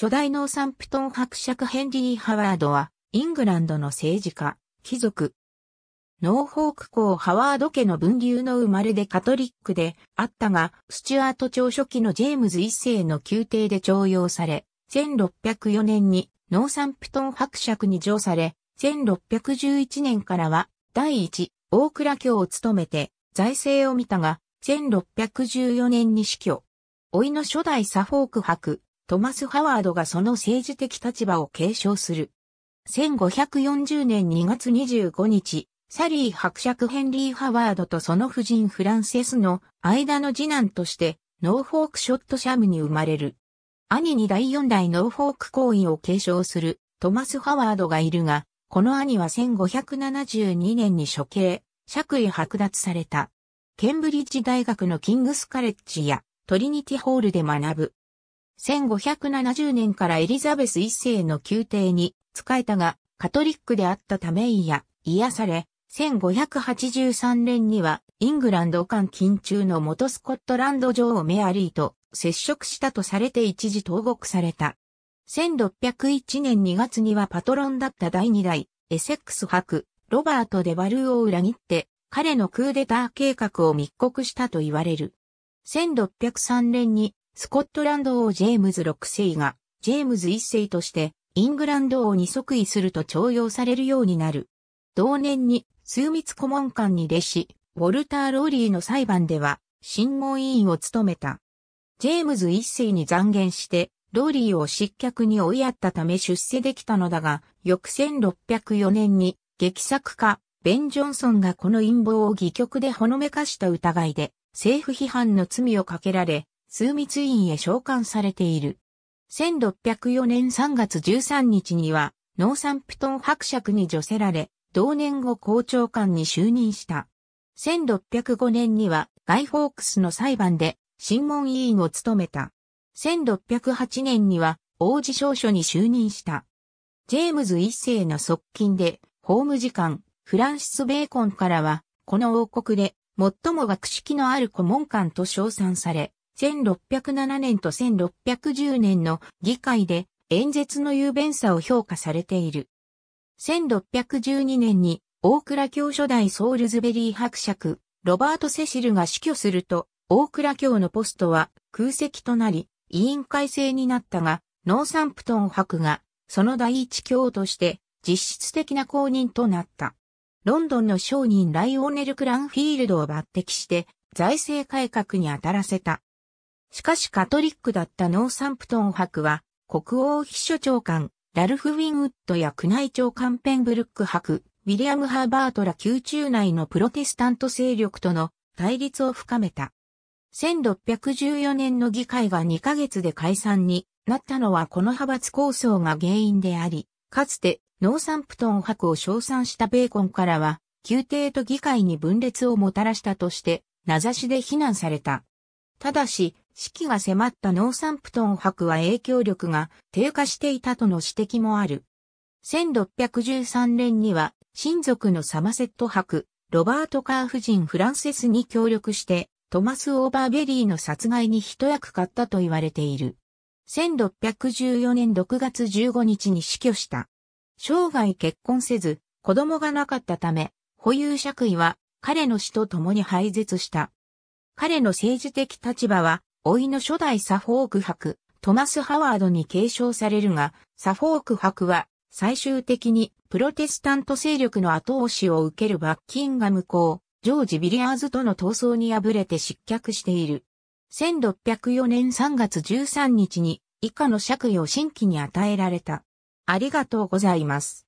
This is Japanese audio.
初代ノーサンプトン伯爵ヘンリー・ハワードは、イングランドの政治家、貴族。ノーホーク公ハワード家の分流の生まれでカトリックであったが、スチュアート朝初期のジェームズ一世の宮廷で徴用され、1604年にノーサンプトン伯爵に上され、1611年からは第一大倉卿を務めて財政を見たが、1614年に死去。老いの初代サフォーク伯、トマス・ハワードがその政治的立場を継承する。1540年2月25日、サリー伯爵ヘンリー・ハワードとその夫人フランセスの間の次男として、ノーフォークショットシャムに生まれる。兄に第四代ノーフォーク行為を継承するトマス・ハワードがいるが、この兄は1572年に処刑、爵位剥奪された。ケンブリッジ大学のキングスカレッジやトリニティホールで学ぶ。1570年からエリザベス一世の宮廷に仕えたが、カトリックであったためいや、癒され、1583年にはイングランド間近中の元スコットランド女王メアリーと接触したとされて一時投獄された。1601年2月にはパトロンだった第2代、エセックス博、ロバート・デ・バルーを裏切って、彼のクーデター計画を密告したと言われる。1603年にスコットランド王ジェームズ6世が、ジェームズ1世として、イングランド王に即位すると徴用されるようになる。同年に、数密顧問官に弟子、ウォルター・ローリーの裁判では、審問委員を務めた。ジェームズ1世に残言して、ローリーを失脚に追いやったため出世できたのだが、翌1604年に、劇作家、ベン・ジョンソンがこの陰謀を戯曲でほのめかした疑いで、政府批判の罪をかけられ、枢密院へ召喚されている。1604年3月13日には、ノーサンプトン伯爵に除せられ、同年後校長官に就任した。1605年には、ガイ・フォークスの裁判で、審問委員を務めた。1608年には、王子少書に就任した。ジェームズ一世の側近で、法務次官、フランシス・ベーコンからは、この王国で、最も学識のある顧問官と称賛され、1607年と1610年の議会で演説の雄弁さを評価されている。1612年に大倉教初代ソールズベリー伯爵、ロバート・セシルが死去すると、大倉教のポストは空席となり、委員会制になったが、ノーサンプトン伯が、その第一教として、実質的な公認となった。ロンドンの商人ライオネル・クランフィールドを抜擢して、財政改革に当たらせた。しかしカトリックだったノーサンプトン博は、国王秘書長官、ラルフ・ウィンウッドや宮内庁官ペンブルック博、ウィリアム・ハーバートら宮中内のプロテスタント勢力との対立を深めた。1614年の議会が2ヶ月で解散になったのはこの派閥構想が原因であり、かつてノーサンプトン博を称賛したベーコンからは、宮廷と議会に分裂をもたらしたとして、名指しで非難された。ただし、死期が迫ったノーサンプトン博は影響力が低下していたとの指摘もある。1613年には親族のサマセット博、ロバート・カー夫人フランセスに協力してトマス・オーバーベリーの殺害に一役買ったと言われている。1614年6月15日に死去した。生涯結婚せず、子供がなかったため、保有爵位は彼の死と共に廃絶した。彼の政治的立場は老いの初代サフォーク博、トマス・ハワードに継承されるが、サフォーク博は最終的にプロテスタント勢力の後押しを受けるバッキンガム公、ジョージ・ビリアーズとの闘争に敗れて失脚している。1604年3月13日に以下の借位を新規に与えられた。ありがとうございます。